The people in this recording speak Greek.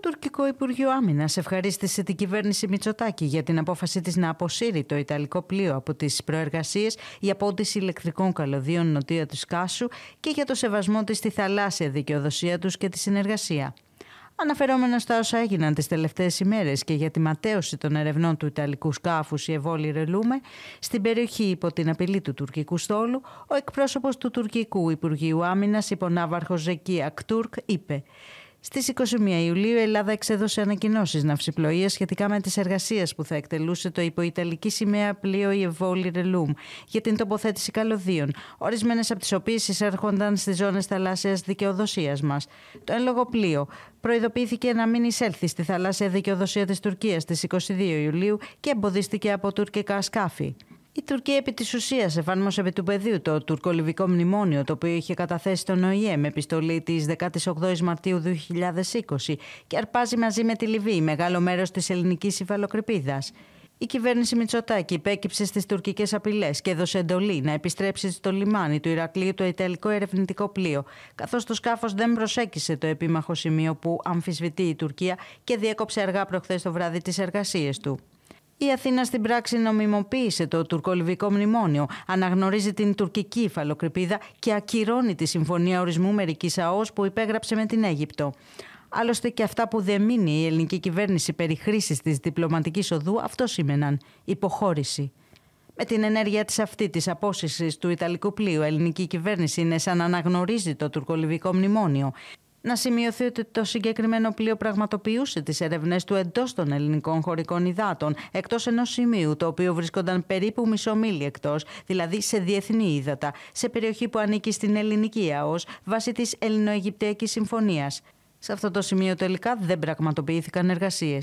Το τουρκικό Υπουργείο Άμυνας ευχαρίστησε την κυβέρνηση Μητσοτάκη για την απόφαση της να αποσύρει το Ιταλικό πλοίο από τις προεργασίες για πόντιση ηλεκτρικών καλωδίων νοτίω της Κάσου και για το σεβασμό της στη θαλάσσια δικαιοδοσία τους και τη συνεργασία. Αναφερόμενος στα όσα έγιναν τις τελευταίες ημέρες και για τη ματέωση των ερευνών του Ιταλικού σκάφους η Ευόλη Ρελούμε, στην περιοχή υπό την απειλή του τουρκικού στόλου, ο εκπρόσωπος του τουρκικού Υπουργείου Άμυνας, υπονάβαρχο Ζεκία Κτούρκ, είπε: Στις 21 Ιουλίου, η Ελλάδα εξέδωσε ανακοινώσεις ναυσιπλοείας σχετικά με τις εργασίες που θα εκτελούσε το υποϊταλική σημαία πλοίο η Ρελούμ για την τοποθέτηση καλωδίων, ορισμένες από τις οποίες εισέρχονταν στις ζώνες θαλάσσιας δικαιοδοσίας μας. Το εν λόγω πλοίο προειδοποιήθηκε να μην εισέλθει στη θαλάσσια δικαιοδοσία της Τουρκίας στις 22 Ιουλίου και εμποδίστηκε από τουρκικά σκάφη. Η Τουρκία επί της ουσίας εφάρμοσε επί του πεδίου το τουρκο-λιβικό μνημόνιο, το οποίο είχε καταθέσει τον ΟΗΕ με επιστολή της 18η Μαρτίου 2020 και αρπάζει μαζί με τη Λιβύη μεγάλο μέρος της ελληνικής υφαλοκρηπίδας. Η κυβέρνηση Μητσοτάκη υπέκυψε στις τουρκικές απειλές και έδωσε εντολή να επιστρέψει στο λιμάνι του Ηρακλείου το Ιταλικό ερευνητικό πλοίο, καθώς το σκάφος δεν προσέκυσε το επίμαχο σημείο που αμφισβητεί η Τουρκία και διέκοψε αργά προχθές το βράδυ τις εργασίες του. Η Αθήνα στην πράξη νομιμοποίησε το τουρκολιβικό μνημόνιο, αναγνωρίζει την τουρκική υφαλοκρηπίδα και ακυρώνει τη συμφωνία ορισμού μερικής ΑΟΣ που υπέγραψε με την Αίγυπτο. Άλλωστε και αυτά που δεν μείνει η ελληνική κυβέρνηση περί χρήσης της διπλωματικής οδού αυτό σήμαιναν υποχώρηση. Με την ενέργεια της αυτή της απόσυρση του Ιταλικού πλοίου, η ελληνική κυβέρνηση είναι σαν να αναγνωρίζει το τουρκολιβικό μνημόνιο. Να σημειωθεί ότι το συγκεκριμένο πλοίο πραγματοποιούσε τις ερευνέ του εντός των ελληνικών χωρικών υδάτων, εκτός ενός σημείου το οποίο βρίσκονταν περίπου μισό μίλι εκτός, δηλαδή σε διεθνή ύδατα, σε περιοχή που ανήκει στην ελληνική ΑΟΣ βάσει της Ελληνοαιγυπτιακή Συμφωνίας. Σε αυτό το σημείο τελικά δεν πραγματοποιήθηκαν εργασίες.